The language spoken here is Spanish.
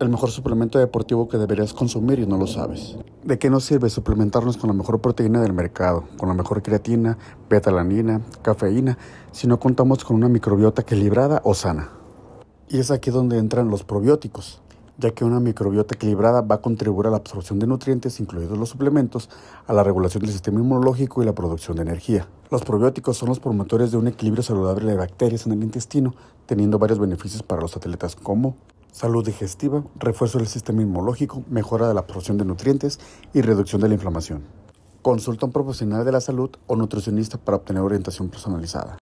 el mejor suplemento deportivo que deberías consumir y no lo sabes. ¿De qué nos sirve suplementarnos con la mejor proteína del mercado, con la mejor creatina, betalanina, cafeína, si no contamos con una microbiota equilibrada o sana? Y es aquí donde entran los probióticos, ya que una microbiota equilibrada va a contribuir a la absorción de nutrientes, incluidos los suplementos, a la regulación del sistema inmunológico y la producción de energía. Los probióticos son los promotores de un equilibrio saludable de bacterias en el intestino, teniendo varios beneficios para los atletas como salud digestiva, refuerzo del sistema inmunológico, mejora de la absorción de nutrientes y reducción de la inflamación. Consulta a un profesional de la salud o nutricionista para obtener orientación personalizada.